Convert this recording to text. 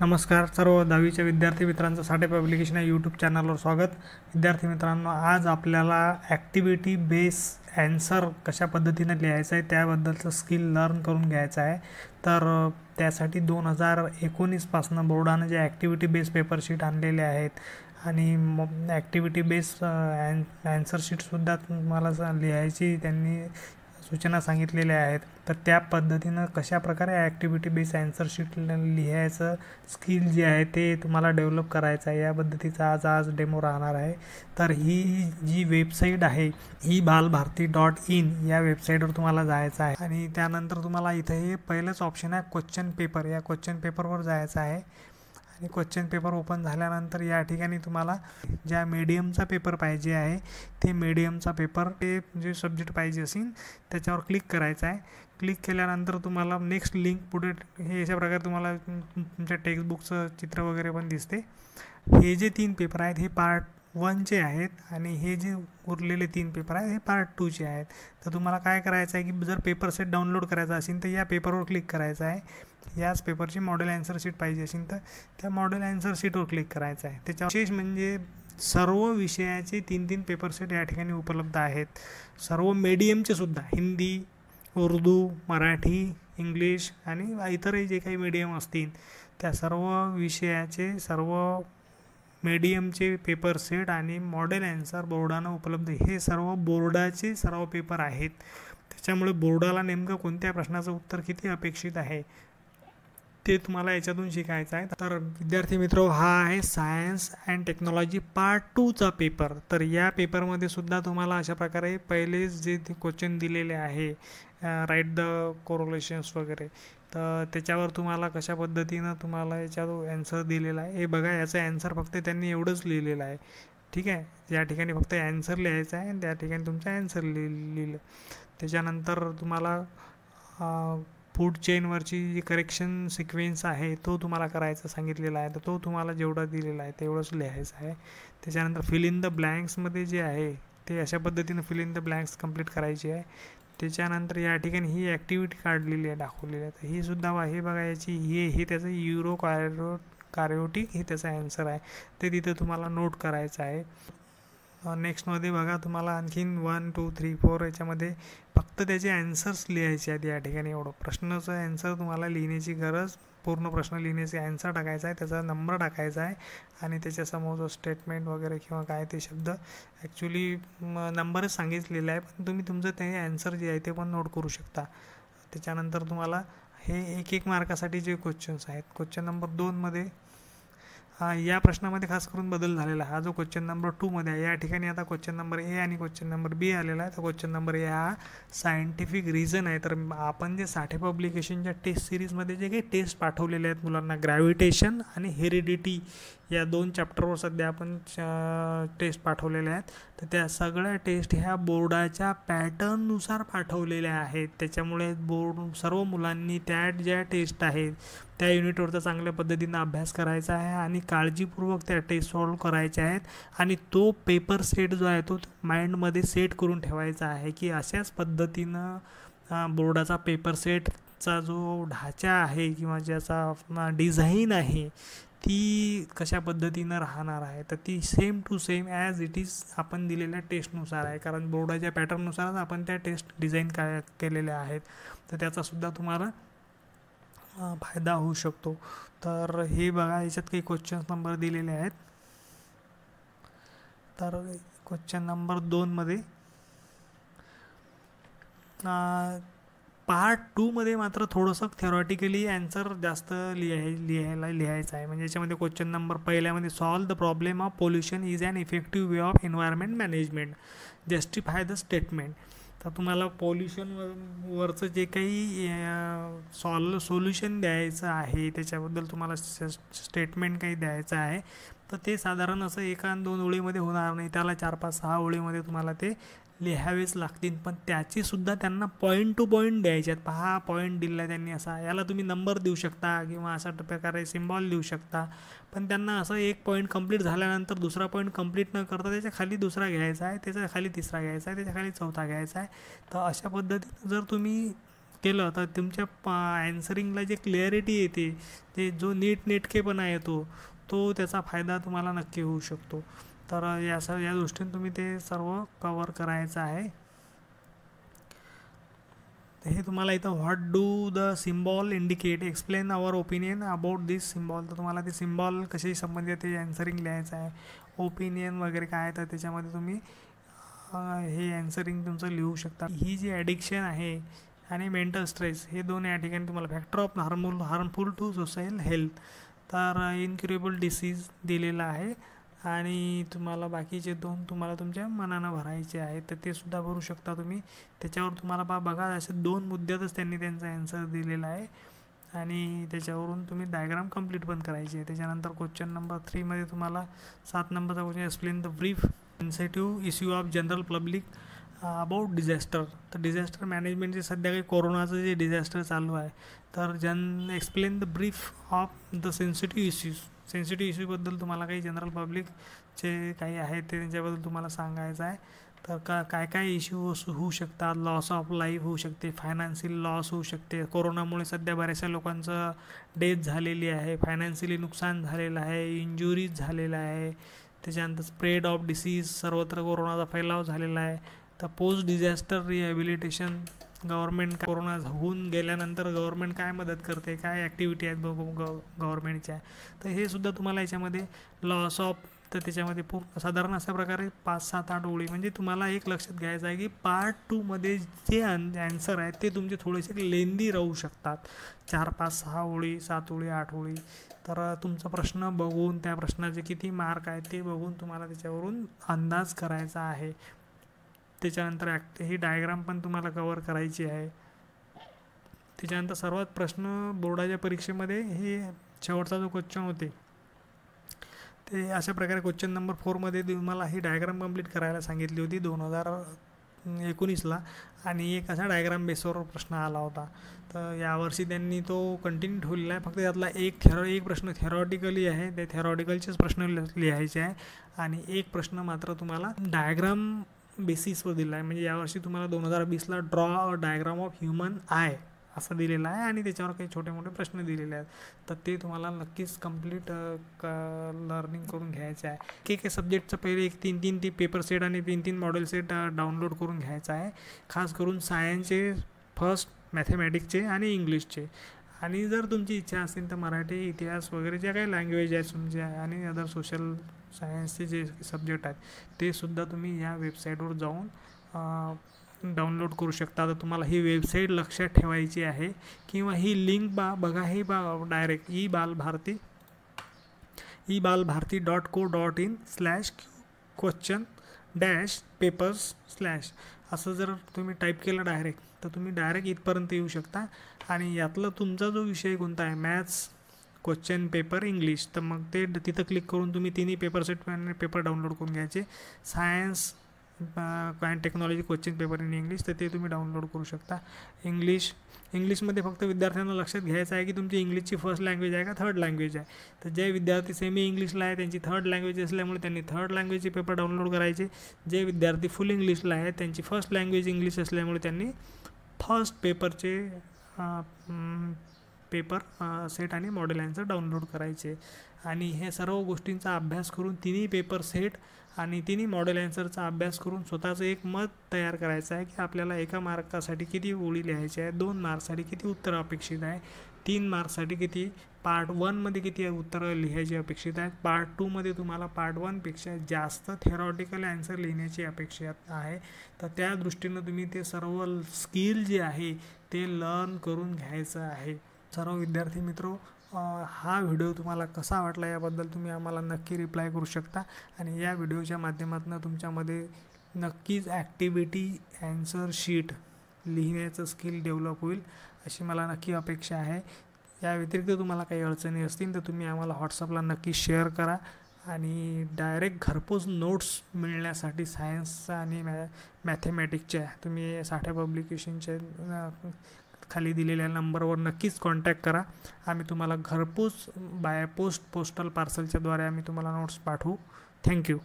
नमस्कार सर्व दहावीच्या विद्यार्थी मित्रांचं साठे पब्लिकेशन या यूट्यूब चॅनलवर स्वागत विद्यार्थी मित्रांनो आज आपल्याला ॲक्टिव्हिटी बेस ॲन्सर कशा पद्धतीनं लिहायचं आहे त्याबद्दलचं स्किल लर्न करून घ्यायचं आहे तर त्यासाठी दोन हजार एकोणीसपासनं बोर्डानं जे ॲक्टिव्हिटी बेस पेपरशीट आणलेले आहेत आणि मग ॲक्टिव्हिटी बेस ॲन ॲन्सरशीटसुद्धा तुम्हाला लिहायची त्यांनी सूचना सांगितलेल्या आहेत तर त्या पद्धतीनं कशाप्रकारे ॲक्टिव्हिटी बेस शीट लिहायचं स्किल जे आहे ते तुम्हाला डेव्हलप करायचं आहे या पद्धतीचा आज आज डेमो राहणार आहे तर ही जी वेबसाईट आहे ही बालभारती डॉट इन या वेबसाईटवर तुम्हाला जायचं आहे आणि त्यानंतर तुम्हाला इथं हे पहिलंच ऑप्शन आहे क्वेश्चन पेपर या क्वेश्चन पेपरवर जायचं आहे आणि क्वेश्चन पेपर ओपन झाल्यानंतर या ठिकाणी तुम्हाला ज्या मीडियमचा पेपर पाहिजे आहे ते मीडियमचा पेपर ते जे सब्जेक्ट पाहिजे असेल त्याच्यावर क्लिक करायचं आहे क्लिक केल्यानंतर तुम्हाला नेक्स्ट लिंक पुढे हे अशा प्रकारे तुम्हाला तुमच्या टेक्स्टबुकचं चित्र वगैरे पण दिसते हे जे तीन पेपर आहेत हे पार्ट वनचे आहेत आणि हे जे उरलेले तीन पेपर आहेत हे पार्ट टूचे आहेत तर तुम्हाला काय करायचं आहे की जर पेपर सेट डाउनलोड करायचा असेल तर या पेपरवर क्लिक करायचं आहे याच पेपरची मॉडेल ॲन्सर शीट पाहिजे असेल तर त्या मॉडेल ॲन्सर शीटवर क्लिक करायचं आहे त्याच्या विशेष म्हणजे सर्व विषयाचे तीन तीन पेपर सेट या ठिकाणी उपलब्ध आहेत सर्व मीडियमचे सुद्धा हिंदी उर्दू मराठी इंग्लिश आणि इतरही जे काही मीडियम असतील त्या सर्व विषयाचे सर्व मीडियमचे पेपर सेट आणि मॉडेल ॲन्सर बोर्डानं उपलब्ध हे सर्व बोर्डाचे सर्व पेपर आहेत त्याच्यामुळे बोर्डाला नेमकं कोणत्या प्रश्नाचं उत्तर किती अपेक्षित आहे ते तुम्हाला याच्यातून शिकायचं आहे तर विद्यार्थी मित्र हा आहे सायन्स अँड टेक्नॉलॉजी पार्ट टूचा पेपर तर या पेपरमध्ये सुद्धा तुम्हाला अशा प्रकारे पहिलेच जे क्वेश्चन दिलेले आहे राईट द कोरोलेशन्स वगैरे तर त्याच्यावर तुम्हाला कशा पद्धतीनं तुम्हाला याच्या ॲन्सर दिलेला आहे हे बघा याचा ॲन्सर फक्त त्यांनी एवढंच लिहिलेलं आहे ठीक आहे या ठिकाणी फक्त ॲन्सर लिहायचं आहे आणि त्या ठिकाणी तुमचा ॲन्सर लिहिलं त्याच्यानंतर तुम्हाला फूड चेनवरची जी करेक्शन सिक्वेन्स आहे तो तुम्हाला करायचा सांगितलेला आहे तर तो तुम्हाला जेवढा दिलेला आहे तेवढंच लिहायचं आहे त्याच्यानंतर फिल इन द ब्लँक्समध्ये जे आहे ते अशा पद्धतीनं fill in the blanks complete करायची आहे त्याच्यानंतर या ठिकाणी ही ॲक्टिव्हिटी काढलेली आहे दाखवलेली आहे तर ही सुद्धा हे बघायची हे हे त्याचं युरो कार्यो कार्योटिक हे त्याचा ॲन्सर आहे ते तिथं तुम्हाला नोट करायचं आहे नेक्स्टमध्ये बघा तुम्हाला आणखीन वन टू थ्री फोर याच्यामध्ये फक्त त्याचे ॲन्सर्स लिहायचे आहेत या ठिकाणी एवढं प्रश्नाचं ॲन्सर तुम्हाला लिहिण्याची गरज पूर्ण प्रश्न लिहिण्याची ॲन्सर टाकायचा आहे त्याचा नंबर टाकायचा आहे आणि त्याच्यासमोर जो स्टेटमेंट वगैरे किंवा काय ते शब्द ॲक्च्युली नंबरच सांगितलेला आहे पण तुम्ही तुमचं ते ॲन्सर जे आहे ते पण नोट करू शकता त्याच्यानंतर तुम्हाला हे एक एक मार्कासाठी जे क्वेश्चन्स आहेत क्वेश्चन नंबर दोनमध्ये हा या प्रश्नामध्ये खास करून बदल झालेला हा जो क्वेश्चन नंबर टूमध्ये आहे या ठिकाणी आता क्वेश्चन नंबर ए आणि क्वेश्चन नंबर बी आलेला आहे तर क्वेश्चन नंबर ए हा सायंटिफिक रिझन आहे तर आपण जे साठे पब्लिकेशनच्या टेस्ट सिरीजमध्ये जे काही टेस्ट पाठवलेले आहेत मुलांना ग्रॅव्हिटेशन आणि हेरिडिटी या दोन चॅप्टरवर सध्या आपण टेस्ट पाठवलेल्या आहेत तर त्या सगळ्या टेस्ट ह्या बोर्डाच्या पॅटर्ननुसार पाठवलेल्या आहेत त्याच्यामुळे बोर्ड सर्व मुलांनी त्या ज्या टेस्ट आहेत त्या युनिटवरचा चांगल्या पद्धतीनं अभ्यास करायचा आहे आणि काळजीपूर्वक त्या टेस्ट सॉल्व करायच्या आहेत आणि तो पेपर सेट जो आहे तो माइंडमध्ये सेट करून ठेवायचा आहे की अशाच पद्धतीनं बोर्डाचा पेपर सेटचा जो ढाचा आहे किंवा ज्याचा डिझाईन आहे ती कशा पद्धतीनं राहणार आहे तर ती same to same as it is आपण दिलेल्या टेस्टनुसार आहे कारण बोर्डाच्या पॅटर्ननुसारच आपण त्या टेस्ट डिझाईन काय केलेल्या आहेत तर त्याचासुद्धा तुम्हाला फायदा होऊ शकतो तर हे बघा याच्यात काही क्वेश्चन्स नंबर दिलेले आहेत तर क्वेश्चन नंबर दोनमध्ये पार्ट टूमध्ये मात्र थोडंसं थेरॉटिकली ॲन्सर जास्त लिहाय लिहायला लिहायचं आहे म्हणजे याच्यामध्ये क्वेश्चन नंबर पहिल्यामध्ये solve the problem of pollution is an effective way of environment management justify the statement तर तुम्हाला वरचं जे काही सॉल सोल्युशन द्यायचं आहे त्याच्याबद्दल तुम्हाला स्टेटमेंट काही द्यायचं आहे तर ते साधारण असं एका दोन ओळीमध्ये होणार नाही त्याला चार पाच सहा ओळीमध्ये तुम्हाला ते लिहावेच लागतील पण त्याचीसुद्धा त्यांना पॉईंट टू पॉईंट द्यायचे आहेत पहा पॉईंट दिला आहे त्यांनी असा याला तुम्ही नंबर देऊ शकता किंवा अशा प्रकारे सिम्बॉल देऊ शकता पण त्यांना असं एक पॉईंट कंप्लीट झाल्यानंतर दुसरा पॉईंट कंप्लीट न करता त्याच्या खाली दुसरा घ्यायचा आहे त्याच्या खाली तिसरा घ्यायचा आहे त्याच्या खाली चौथा घ्यायचा आहे तर अशा पद्धतीनं जर तुम्ही केलं तर तुमच्या पा ॲन्सरिंगला जे क्लिअरिटी येते ते जो नीटनेटकेपणा येतो तो त्याचा फायदा तुम्हाला नक्की होऊ शकतो तर या सर्व या दृष्टीने तुम्ही ते सर्व कवर करायचं आहे हे तुम्हाला इथं what do the symbol indicate explain our opinion about this symbol तर तुम्हाला ते सिम्बॉल कशी संबंधित ते अँसरिंग लिहायचं आहे ओपिनियन वगैरे काय तर त्याच्यामध्ये तुम्ही हे अँसरिंग तुमचं लिहू शकता ही जी ॲडिक्शन आहे आणि मेंटल स्ट्रेस हे दोन या ठिकाणी तुम्हाला factor of harmful harmful to social health तर इनक्युरेबल डिसीज दिलेला आहे आणि तुम्हाला बाकीचे दोन तुम्हाला तुमच्या मनानं भरायचे आहेत तर ते सुद्धा भरू शकता तुम्ही त्याच्यावर तुम्हाला बा बघा असे दोन मुद्द्यातच त्यांनी त्यांचा ॲन्सर दिलेला आहे आणि त्याच्यावरून तुम्ही डायग्राम कंप्लीट पण करायचे आहे त्याच्यानंतर क्वेश्चन नंबर थ्रीमध्ये तुम्हाला सात नंबरचा question explain the brief sensitive issue of general public about disaster तर डिझॅस्टर मॅनेजमेंटचे सध्या काही कोरोनाचं जे डिझास्टर चालू आहे तर जन explain the brief of the sensitive issues sensitive इश्यूबद्दल तुम्हाला काही जनरल पब्लिकचे काही आहेत ते त्यांच्याबद्दल तुम्हाला सांगायचं आहे तर का काय काय इश्यू होऊ शकतात लॉस ऑफ लाईफ होऊ शकते फायनान्शियल लॉस होऊ शकते कोरोनामुळे सध्या बऱ्याचशा लोकांचं डेथ झालेली आहे फायनान्शियली नुकसान झालेलं आहे इंजुरीज झालेलं आहे त्याच्यानंतर स्प्रेड ऑफ डिसीज सर्वत्र कोरोनाचा फैलाव झालेला आहे तर post disaster rehabilitation government corona होऊन गेल्यानंतर गव्हर्मेंट काय मदत करते काय ॲक्टिव्हिटी आहेत बघू गव गव्हर्मेंटच्या तर हे सुद्धा तुम्हाला याच्यामध्ये लॉस ऑफ तर त्याच्यामध्ये पूर्ण साधारण अशा प्रकारे पाच सात आठ ओळी म्हणजे तुम्हाला एक लक्षात घ्यायचं आहे की पार्ट टूमध्ये जे अँसर आहेत ते तुमचे थोडेसे लेंदी राहू शकतात चार पाच सहा ओळी सात ओळी आठ ओळी तर तुमचा प्रश्न बघून त्या प्रश्नाचे किती मार्क आहेत ते बघून तुम्हाला त्याच्यावरून अंदाज करायचा आहे त्याच्यानंतर ॲक्ट ही डायग्राम पण तुम्हाला कवर करायची आहे त्याच्यानंतर सर्वात प्रश्न बोर्डाच्या परीक्षेमध्ये हे शेवटचा जो क्वेश्चन होते ते अशा प्रकारे क्वेश्चन नंबर फोरमध्ये तुम्हाला ही डायग्राम कंप्लीट करायला सांगितली होती दोन हजार एकोणीसला आणि एक असा डायग्राम बेसवर प्रश्न आला होता तर यावर्षी त्यांनी तो कंटिन्यू ठेवलेला आहे फक्त त्यातला एक थेरो एक प्रश्न थेरॉटिकली आहे ते थेरॉटिकलचेच प्रश्न लिहायचे आहे आणि एक प्रश्न मात्र तुम्हाला डायग्राम बेसिसवर दिला आहे म्हणजे यावर्षी तुम्हाला दोन हजार वीसला draw a diagram of human eye असं दिलेला आहे आणि त्याच्यावर काही छोटे मोठे प्रश्न दिलेले आहेत तर ते तुम्हाला नक्कीच कम्प्लीट क लर्निंग करून घ्यायचं आहे की काही सब्जेक्टचं पहिले एक तीन तीन ती पेपर सेट आणि तीन तीन मॉडेल सेट डाउनलोड करून घ्यायचं आहे खास करून सायन्सचे फर्स्ट मॅथेमॅटिक्सचे आणि इंग्लिशचे आणि जर तुमची इच्छा असेल तर मराठी इतिहास वगैरे ज्या काही लँग्वेज आहेत तुमच्या आणि अदर सोशल सायन्सचे जे सब्जेक्ट आहेत ते सुद्धा तुम्ही या वेबसाईटवर जाऊन डाउनलोड करू शकता तर तुम्हाला ही वेबसाईट लक्षात ठेवायची आहे किंवा ही लिंक बा बघा हे बा direct E Bharati E Bharati dot co dot in slash question dash papers slash असं जर तुम्ही टाईप केलं डायरेक्ट तर तुम्ही डायरेक्ट इथपर्यंत येऊ शकता आणि यातला तुमचा जो विषय कोणता आहे मॅथ्स क्वेश्चन पेपर इंग्लिश तर मग ते तिथं क्लिक करून तुम्ही तिन्ही पेपर सेट पेपर डाउनलोड करून घ्यायचे science and technology question paper in English तर ते तुम्ही डाउनलोड करू शकता इंग्लिश इंग्लिशमध्ये फक्त विद्यार्थ्यांना लक्षात घ्यायचं आहे की तुमची इंग्लिशची फर्स्ट लँग्वेज आहे का थर्ड लँग्वेज आहे तर जे विद्यार्थी सेमी इंग्लिशला आहे त्यांची थर्ड लँग्वेज असल्यामुळे त्यांनी थर्ड लँग्वेजचे पेपर डाउनलोड करायचे जे विद्यार्थी फुल इंग्लिशला आहे त्यांची फर्स्ट लँग्वेज इंग्लिश असल्यामुळे त्यांनी फर्स्ट पेपरचे पेपर सेट आणि मॉडेल यांचं डाउनलोड करायचे आणि हे सर्व गोष्टींचा अभ्यास करून तिन्ही पेपर सेट आणि तिने मॉडेल ॲन्सरचा अभ्यास करून स्वतःचं एक मत तयार करायचं आहे की आपल्याला एका मार्कासाठी किती ओळी लिहायची आहे दोन मार्कसाठी किती उत्तर अपेक्षित आहे तीन मार्कसाठी किती पार्ट वनमध्ये किती उत्तरं लिहायची अपेक्षित आहेत पार्ट टूमध्ये तुम्हाला पार्ट वनपेक्षा जास्त थेरॉटिकल आन्सर लिहिण्याची अपेक्षा आहे तर त्या दृष्टीनं तुम्ही ते सर्व स्किल जे आहे ते लर्न करून घ्यायचं आहे सर्व विद्यार्थी मित्रो हा व्हिडिओ तुम्हाला कसा वाटला याबद्दल तुम्ही आम्हाला नक्की रिप्लाय करू शकता आणि या व्हिडिओच्या माध्यमातून तुमच्यामध्ये नक्कीच ॲक्टिव्हिटी ॲन्सर शीट लिहिण्याचं स्किल डेव्हलप होईल अशी मला नक्की अपेक्षा आहे या व्यतिरिक्त तुम्हाला काही अडचणी असतील तर तुम्ही आम्हाला व्हॉट्सअपला नक्की शेअर करा आणि डायरेक्ट घरपोच नोट्स मिळण्यासाठी सायन्सचा आणि मॅ मॅथेमॅटिकच्या तुम्ही साठ्या पब्लिकेशनच्या खाली दिलेल्या नंबरवर नक्कीच कॉन्टॅक्ट करा आम्ही तुम्हाला घरपोच बाय पोस्ट पोस्टल पार्सलच्याद्वारे आम्ही तुम्हाला नोट्स पाठवू थँक्यू